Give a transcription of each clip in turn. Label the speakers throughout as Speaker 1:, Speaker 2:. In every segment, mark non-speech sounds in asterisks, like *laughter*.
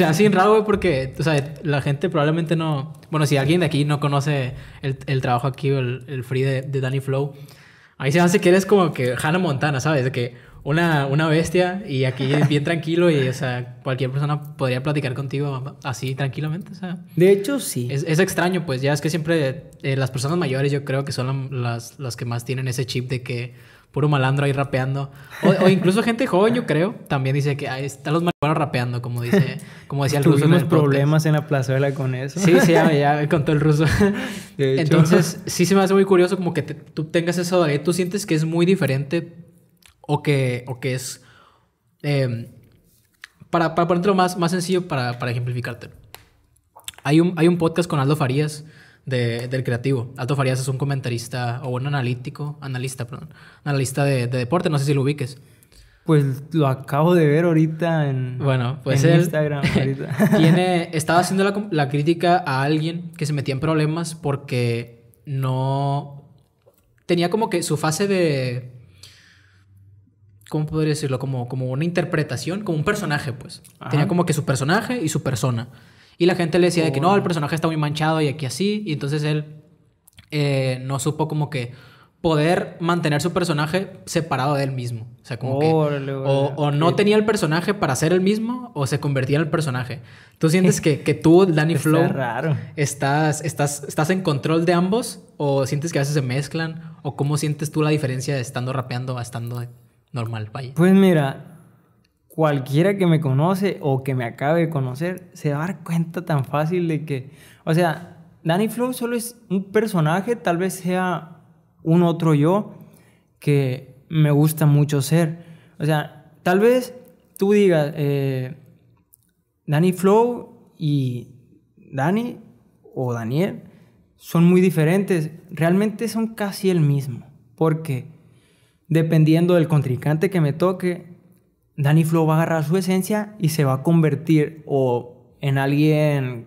Speaker 1: O sea, hace raro, porque, o sea, la gente probablemente no. Bueno, si alguien de aquí no conoce el, el trabajo aquí el, el, free de, Danny Flow, ahí se hace que eres como que Hannah Montana, ¿sabes? De que una, una bestia y aquí es bien tranquilo y, o sea, cualquier persona podría platicar contigo así tranquilamente, o sea. De hecho, sí. Es, extraño, pues ya es que siempre eh, las personas mayores yo creo que son las, las que más tienen ese chip de que puro malandro ahí rapeando. O, incluso gente joven, yo creo, también dice que están los marihuanos rapeando, como dice, como decía el ruso. Tuvimos en problemas
Speaker 2: en la plazuela con eso. Sí, sí, ya, con contó el ruso. *laughs* Entonces,
Speaker 1: sí se me hace muy curioso como que tú tengas eso ahí... tú sientes que es muy diferente o que, o que es... Em, para, para ponerlo más, más sencillo, para, para Hay un, hay un podcast con Aldo Farías del creativo. Alto Farías es un comentarista o un analítico, analista, perdón, analista de, deporte, no sé
Speaker 2: si lo ubiques. Pues lo acabo de ver ahorita en, bueno, pues Instagram.
Speaker 1: *laughs* estaba haciendo la, crítica a alguien que se metía en problemas porque no... Tenía como que su fase de... ¿Cómo podría decirlo? Como, como una interpretación, como un personaje, pues. Tenía como que su personaje y su persona. Y la gente le decía que no, el personaje está muy manchado y aquí así. Y entonces él eh, no supo como que poder mantener su personaje separado de él mismo. O sea, como que... o, no tenía el personaje para ser el mismo o se convertía en el personaje. ¿Tú sientes que, tú, Danny *laughs* Flow, Estás, estás, estás en control de ambos o sientes que a veces se mezclan? ¿O cómo sientes tú la diferencia de estando rapeando a estando
Speaker 2: normal? Pues mira, cualquiera que me conoce o que me acabe de conocer se va a dar cuenta tan fácil de que, o sea, Danny Flow solo es un personaje, tal vez sea un otro yo que me gusta mucho ser. O sea, tal vez tú digas, eh, Danny Flow y Danny o Daniel son muy diferentes. Realmente son casi el mismo, porque dependiendo del contrincante que me toque, Danny Flow va a agarrar su esencia y se va a convertir o en alguien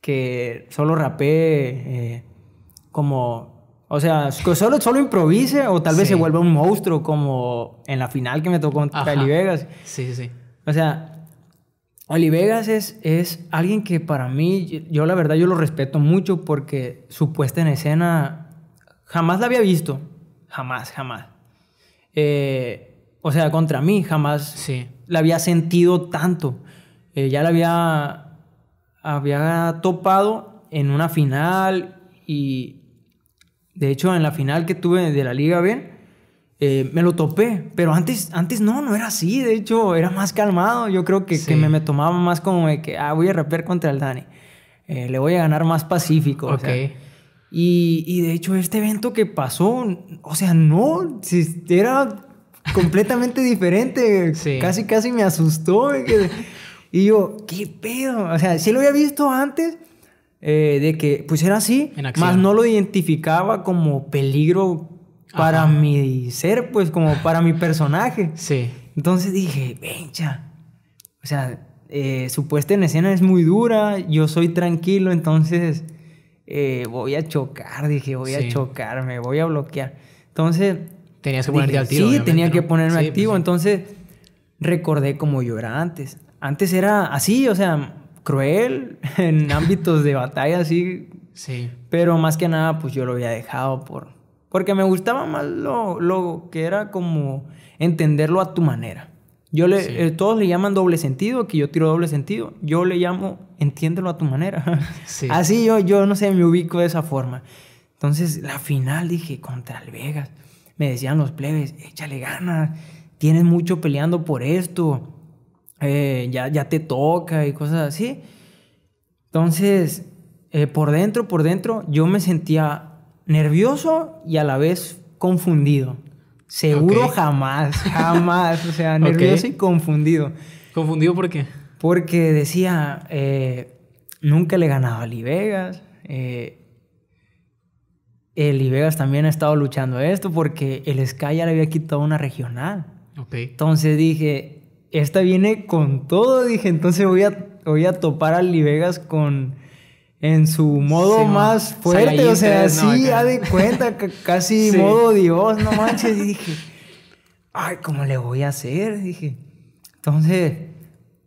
Speaker 2: que solo rapee eh, como... O sea, solo, solo improvise o tal vez se vuelva un monstruo como en la final que me tocó contra Ali Vegas. Sí, sí, O sea, Ali Vegas es, es alguien que para mí, yo la verdad yo lo respeto mucho porque su puesta en escena jamás la había visto. Jamás, jamás. Eh, o sea, contra mí jamás sí. la había sentido tanto. Eh, ya la había, había topado en una final y de hecho en la final que tuve de la Liga B, eh, me lo topé, pero antes, antes no, no era así, de hecho era más calmado, yo creo que, me, tomaba más como de que, ah, voy a rapear contra el Dani, eh, le voy a ganar más pacífico. y, y, de hecho este evento que pasó, o sea, no, era completamente diferente. Casi, casi me asustó. Y yo, ¿qué pedo? O sea, sí lo había visto antes. Eh, de que pues era así, más no lo identificaba como peligro para mi ser, pues como para mi personaje. Sí. Entonces dije, vencha. o sea, eh, su puesta en escena es muy dura, yo soy tranquilo, entonces eh, voy a chocar, dije, voy a chocarme. voy a bloquear. Entonces Tenías que ponerte Sí, tenía que ponerme activo. entonces recordé como yo era antes. Antes era así, o sea, cruel *laughs* en ámbitos de batalla, así. Sí. Pero más que nada, pues yo lo había dejado por. Porque me gustaba más lo, lo que era como entenderlo a tu manera. Yo le, eh, todos le llaman doble sentido, que yo tiro doble sentido. Yo le llamo entiéndelo a tu manera. *laughs* Sí. Así yo, yo no sé, me ubico de esa forma. Entonces, la final dije contra el Vegas me decían los plebes, échale ganas, tienes mucho peleando por esto, eh, ya, te toca y cosas así. Entonces, eh, por dentro, por dentro, yo me sentía nervioso y a la vez confundido. Seguro jamás, jamás, o sea, *laughs* nervioso y confundido. ¿Confundido por qué? Porque decía, eh, nunca le ganaba a Lee Vegas, el IVegas también ha estado luchando esto porque el Sky ya le había quitado una regional. Okay. Entonces dije, esta viene con todo, dije, entonces voy a, voy a topar al Ibegas con en su modo más fuerte, o sea, así sí, de cuenta, *laughs* casi modo Dios, no manches, y dije, ay, ¿cómo le voy a hacer? Dije, entonces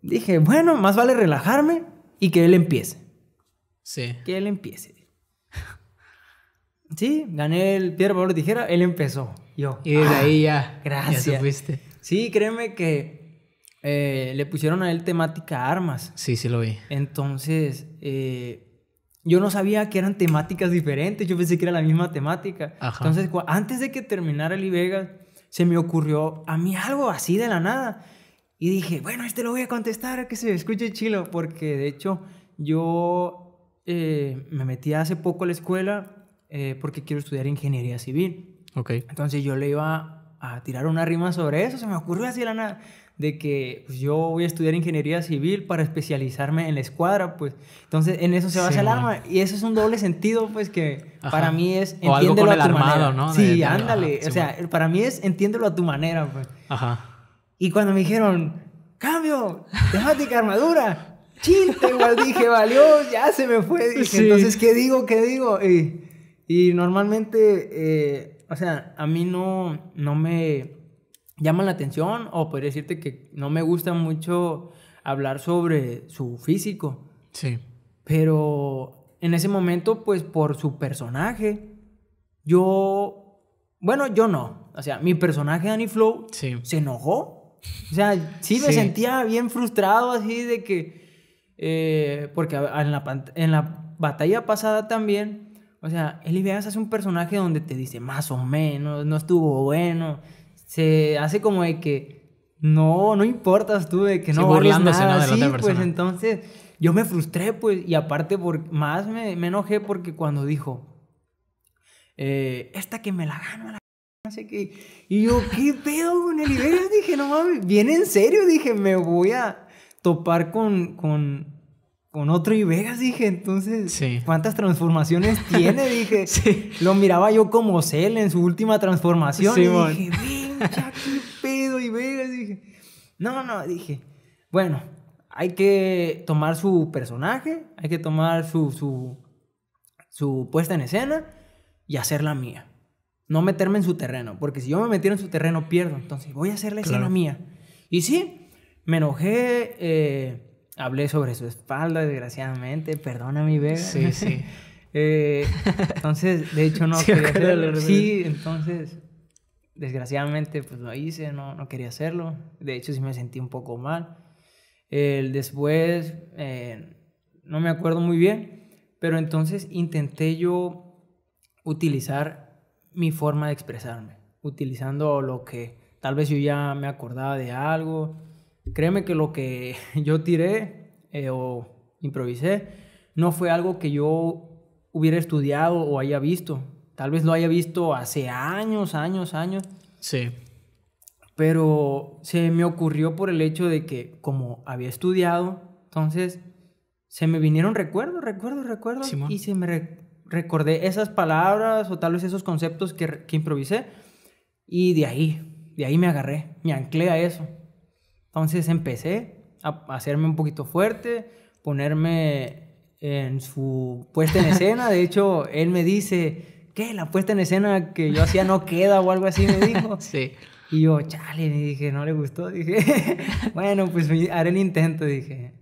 Speaker 2: dije, bueno, más vale relajarme y que él empiece. Sí. Que él empiece. Sí, gané el piedra, papel o él empezó, yo. Y desde ahí ya. Ah, gracias. Ya Sí, créeme que eh, le pusieron a él temática armas. Sí, sí lo vi. Entonces, eh, yo no sabía que eran temáticas diferentes, yo pensé que era la misma temática. Entonces, antes de que terminara el Vegas, se me ocurrió a mí algo así de la nada. Y dije, bueno, este lo voy a contestar, que se escuche chilo, porque de hecho yo eh, me metí hace poco a la escuela eh, porque quiero estudiar ingeniería civil. Ok. Entonces yo le iba a tirar una rima sobre eso, se me ocurrió así la nada, de que pues, yo voy a estudiar ingeniería civil para especializarme en la escuadra, pues. Entonces en eso se basa el arma y eso es un doble sentido, pues que para mí es entiéndelo a tu manera. sí, ándale, o sea, para mí es entiéndelo a tu manera, pues. Ajá. Y cuando me dijeron, cambio, temática armadura, ...chiste igual dije, valió, ya se me fue. entonces, ¿qué digo? ¿Qué digo? Y y normalmente, eh, o sea, a mí no, no me llama la atención o podría decirte que no me gusta mucho hablar sobre su físico. Sí. Pero en ese momento, pues por su personaje, yo, bueno, yo no. O sea, mi personaje, Danny Flow, se enojó. O sea, sí me sentía bien frustrado así de que, eh, porque en la, en la batalla pasada también, o sea, el Vegas hace un personaje donde te dice más o menos, no estuvo bueno. Se hace como de que no, no importas tú, de que no burlándose nada. la sí, pues entonces yo me frustré, pues, y aparte por, más me, enojé porque cuando dijo, eh, esta que me la gano, la... *laughs* no Y yo, ¿qué pedo con Eli Dije, no mames, viene en serio, dije, me voy a topar con, con con otro Vegas dije, entonces, ¿cuántas transformaciones *laughs* tiene? Dije, lo miraba yo como Cell en su última transformación. y dije, qué pedo Ivegas. dije. No, no, dije, bueno, hay que tomar su personaje, hay que tomar su, su, puesta en escena y hacer la mía. No meterme en su terreno, porque si yo me metiera en su terreno pierdo, entonces voy a hacer la escena mía. Y sí, me enojé. Eh, hablé sobre su espalda, desgraciadamente. Perdona mi Vega. Sí, sí. *laughs* Eh, entonces, de hecho, no *laughs* sí, Sí, entonces, desgraciadamente, pues lo hice, no, quería hacerlo. De hecho, sí me sentí un poco mal. después, eh, no me acuerdo muy bien, pero entonces intenté yo utilizar mi forma de expresarme, utilizando lo que tal vez yo ya me acordaba de algo Créeme que lo que *laughs* yo tiré eh, o improvisé no fue algo que yo hubiera estudiado o haya visto. Tal vez lo haya visto hace años, años, años. Sí. Pero se me ocurrió por el hecho de que como había estudiado, entonces se me vinieron recuerdos, recuerdos, recuerdos. Y se me recordé esas palabras o tal vez esos conceptos que, que improvisé. Y de ahí, de ahí me agarré, me anclé a eso. Entonces empecé a hacerme un poquito fuerte, ponerme en su puesta en escena. De hecho, él me dice, ¿qué? La puesta en escena que yo hacía no queda o algo así, me dijo. *laughs* Sí. Y yo, chale, y dije, no le gustó. Dije, *laughs* bueno, pues haré el intento, dije.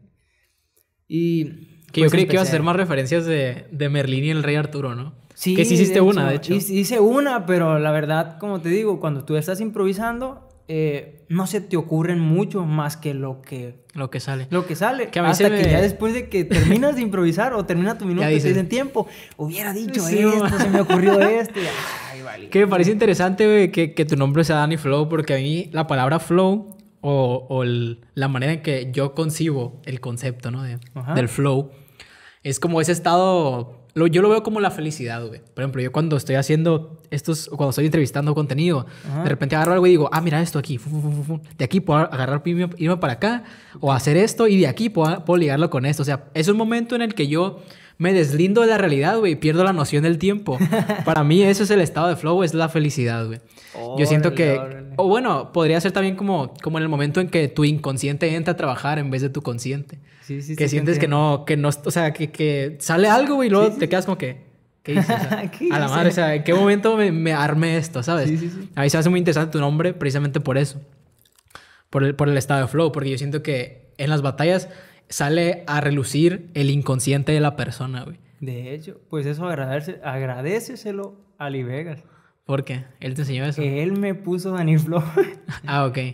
Speaker 2: Y. Que yo pues, creí que iba a hacer más
Speaker 1: referencias de, de, Merlín y el Rey Arturo, ¿no? Sí. Que sí hiciste una, de hecho.
Speaker 2: Hice una, pero la verdad, como te digo, cuando tú estás improvisando, eh, no se te ocurren mucho más que lo que... Lo que sale. Lo que sale. hasta que ya después de que terminas de improvisar o termina tu minuto y en tiempo, hubiera dicho esto, se me ocurrió *laughs* esto. Que me parece interesante que, tu nombre sea Danny Flow porque a mí
Speaker 1: la palabra flow o, la manera en que yo concibo el concepto del flow es como ese estado yo lo veo como la felicidad, güey. Por ejemplo, yo cuando estoy haciendo estos, cuando estoy entrevistando contenido, de repente agarro algo y digo, ah, mira esto aquí. de aquí puedo agarrar, irme para acá o hacer esto y de aquí puedo ligarlo con esto. O sea, es un momento en el que yo me deslindo de la realidad, güey, pierdo la noción del tiempo. *laughs* Para mí eso es el estado de flow, es la felicidad, güey. Yo siento que, o bueno, podría ser también como, como en el momento en que tu inconsciente entra a trabajar en vez de tu consciente.
Speaker 2: que sientes que
Speaker 1: no, que no, o sea, que, que sale algo güey, y luego te quedas como que,
Speaker 2: *laughs* ¿qué hice? a la madre, o sea,
Speaker 1: ¿en qué momento me, armé esto, sabes? A mí se hace muy interesante tu nombre precisamente por eso. Por el, por el estado de flow, porque yo siento que en las batallas sale a relucir el inconsciente de la persona, güey.
Speaker 2: De hecho, pues eso agradeceselo a Ali Vegas. ¿Por qué? ¿Él te enseñó eso? Él me puso Flow. *laughs* ah, ok.